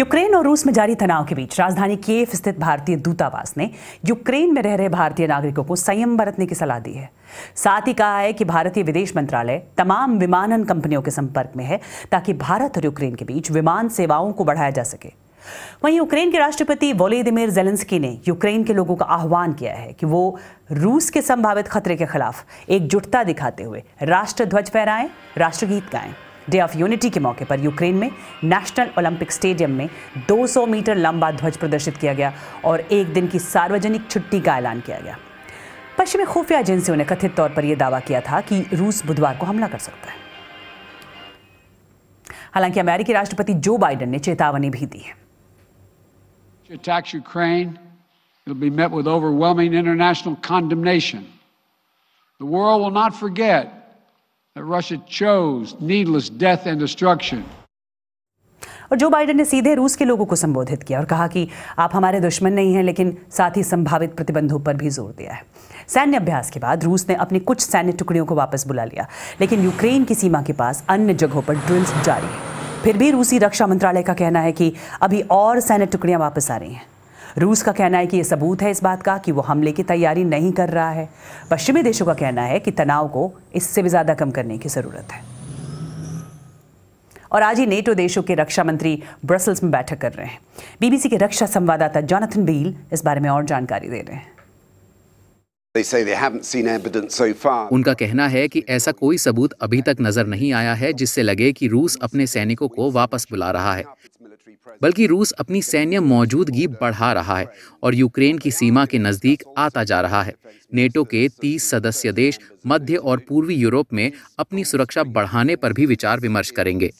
Ukraine और रूस में जारी तनाव के बीच राजधानी कीव स्थित भारतीय दूतावास ने यूक्रेन में रह रहे भारतीय नागरिकों को संयम बरतने की सलाह दी है साथ ही कहा है कि भारतीय विदेश मंत्रालय तमाम विमानन कंपनियों के संपर्क में है ताकि भारत और यूक्रेन के बीच विमान सेवाओं को बढ़ाया जा सके वहीं यूक्रेन के राष्ट्रपति वोलेदिमिर जेलेंस्की ने यूक्रेन के लोगों का आह्वान किया है कि वो रूस के संभावित खतरे के खिलाफ एकजुटता दिखाते हुए राष्ट्र ध्वज फहराएं राष्ट्रगीत गाएं डे ऑफ यूनिटी के मौके पर यूक्रेन में नेशनल ओलंपिक स्टेडियम में 200 मीटर लंबा ध्वज प्रदर्शित किया गया और एक दिन की सार्वजनिक छुट्टी का ऐलान किया गया पश्चिमी खुफिया एजेंसियों ने कथित तौर पर यह दावा किया था कि रूस बुधवार को हमला कर सकता है हालांकि अमेरिकी राष्ट्रपति जो बाइडन ने चेतावनी भी दी है attacks it'll be met with overwhelming international condemnation. The world will not forget that Russia chose needless death and destruction. और जो बाइडेन ने सीधे रूस के लोगों को संबोधित किया और कहा कि आप हमारे दुश्मन नहीं हैं लेकिन साथ ही संभावित प्रतिबंधों पर भी जोर दिया है सैन्य अभ्यास के बाद रूस ने अपनी कुछ सैन्य टुकड़ियों को वापस बुला लिया लेकिन यूक्रेन की सीमा के पास अन्य जगहों पर ड्रिल्स जारी है फिर भी रूसी रक्षा मंत्रालय का कहना है कि अभी और सैन्य टुकड़ियाँ वापस आ रही हैं रूस का कहना है कि यह सबूत है इस बात का कि वो हमले की तैयारी नहीं कर रहा है पश्चिमी देशों का कहना है कि तनाव को इससे भी ज़्यादा कम करने की ज़रूरत है और आज ही नेटो देशों के रक्षा मंत्री ब्रसल्स में बैठक कर रहे हैं बीबीसी के रक्षा संवाददाता जॉनथन बील इस बारे में और जानकारी दे रहे हैं उनका कहना है कि ऐसा कोई सबूत अभी तक नजर नहीं आया है जिससे लगे कि रूस अपने सैनिकों को वापस बुला रहा है बल्कि रूस अपनी सैन्य मौजूदगी बढ़ा रहा है और यूक्रेन की सीमा के नजदीक आता जा रहा है नेटो के 30 सदस्य देश मध्य और पूर्वी यूरोप में अपनी सुरक्षा बढ़ाने पर भी विचार विमर्श करेंगे